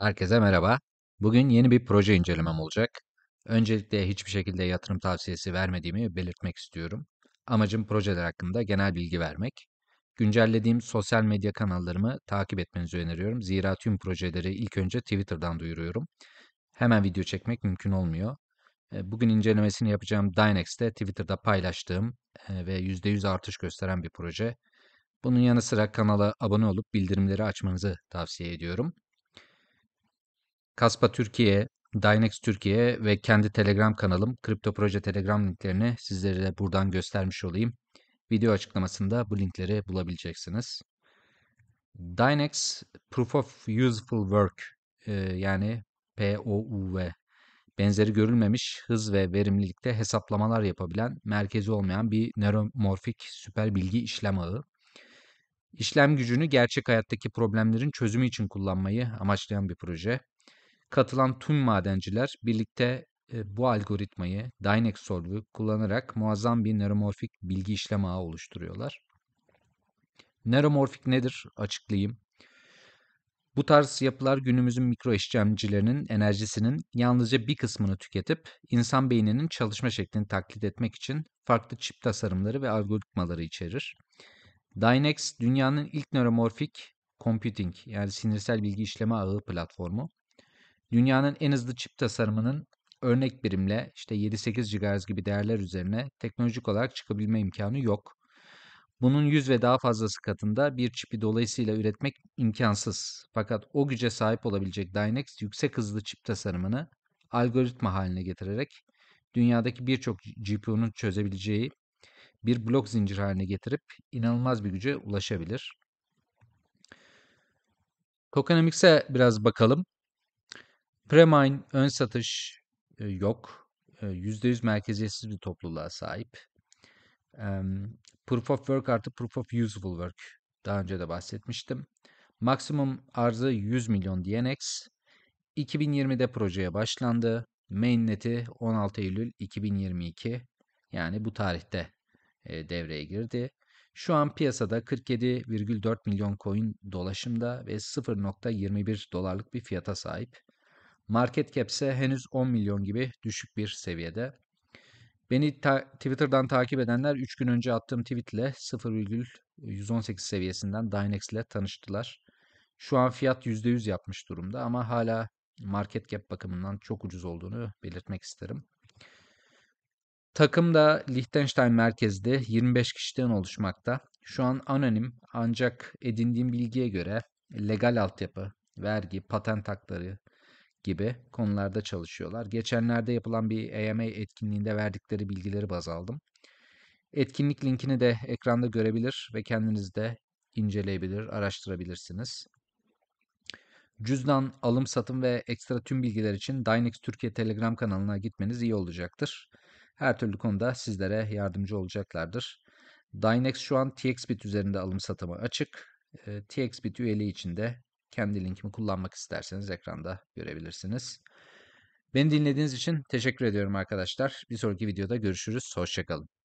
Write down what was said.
Herkese merhaba. Bugün yeni bir proje incelemem olacak. Öncelikle hiçbir şekilde yatırım tavsiyesi vermediğimi belirtmek istiyorum. Amacım projeler hakkında genel bilgi vermek. Güncellediğim sosyal medya kanallarımı takip etmenizi öneriyorum. Zira tüm projeleri ilk önce Twitter'dan duyuruyorum. Hemen video çekmek mümkün olmuyor. E, bugün incelemesini yapacağım Dynex'te Twitter'da paylaştığım e, ve %100 artış gösteren bir proje. Bunun yanı sıra kanala abone olup bildirimleri açmanızı tavsiye ediyorum. Kaspa Türkiye, Dynex Türkiye ve kendi Telegram kanalım Kripto Proje Telegram linklerini sizlere de buradan göstermiş olayım. Video açıklamasında bu linkleri bulabileceksiniz. Dynex Proof of Useful Work e, yani POUV benzeri görülmemiş hız ve verimlilikte hesaplamalar yapabilen merkezi olmayan bir nöromorfik süper bilgi işlem ağı. İşlem gücünü gerçek hayattaki problemlerin çözümü için kullanmayı amaçlayan bir proje. Katılan tüm madenciler birlikte e, bu algoritmayı Dynex Solve'u kullanarak muazzam bir nöromorfik bilgi işlem ağı oluşturuyorlar. Nöromorfik nedir? Açıklayayım. Bu tarz yapılar günümüzün mikro işlemcilerinin enerjisinin yalnızca bir kısmını tüketip insan beyninin çalışma şeklini taklit etmek için farklı çip tasarımları ve algoritmaları içerir. Dynex dünyanın ilk nöromorfik computing yani sinirsel bilgi işleme ağı platformu. Dünyanın en hızlı çip tasarımının örnek birimle işte 7-8 GHz gibi değerler üzerine teknolojik olarak çıkabilme imkanı yok. Bunun 100 ve daha fazlası katında bir çipi dolayısıyla üretmek imkansız. Fakat o güce sahip olabilecek Dynex yüksek hızlı çip tasarımını algoritma haline getirerek dünyadaki birçok GPU'nun çözebileceği bir blok zincir haline getirip inanılmaz bir güce ulaşabilir. Tokenomics'e biraz bakalım. Premine ön satış e, yok. %100 e, merkeziyetsiz bir topluluğa sahip. Proof of Work artı Proof of Useful Work. Daha önce de bahsetmiştim. Maksimum arzı 100 milyon DNX. 2020'de projeye başlandı. Mainnet'i 16 Eylül 2022 yani bu tarihte e, devreye girdi. Şu an piyasada 47,4 milyon coin dolaşımda ve 0.21 dolarlık bir fiyata sahip. Market cap henüz 10 milyon gibi düşük bir seviyede. Beni ta- Twitter'dan takip edenler 3 gün önce attığım tweetle 0,118 seviyesinden Dynex ile tanıştılar. Şu an fiyat %100 yapmış durumda ama hala market cap bakımından çok ucuz olduğunu belirtmek isterim. Takım da Liechtenstein merkezde 25 kişiden oluşmakta. Şu an anonim ancak edindiğim bilgiye göre legal altyapı, vergi, patent hakları, gibi konularda çalışıyorlar. Geçenlerde yapılan bir AMA etkinliğinde verdikleri bilgileri baz aldım. Etkinlik linkini de ekranda görebilir ve kendiniz de inceleyebilir, araştırabilirsiniz. Cüzdan, alım satım ve ekstra tüm bilgiler için Dynex Türkiye Telegram kanalına gitmeniz iyi olacaktır. Her türlü konuda sizlere yardımcı olacaklardır. Dynex şu an TXBit üzerinde alım satımı açık. Ee, TXBit üyeliği için de kendi linkimi kullanmak isterseniz ekranda görebilirsiniz. Beni dinlediğiniz için teşekkür ediyorum arkadaşlar. Bir sonraki videoda görüşürüz. Hoşçakalın.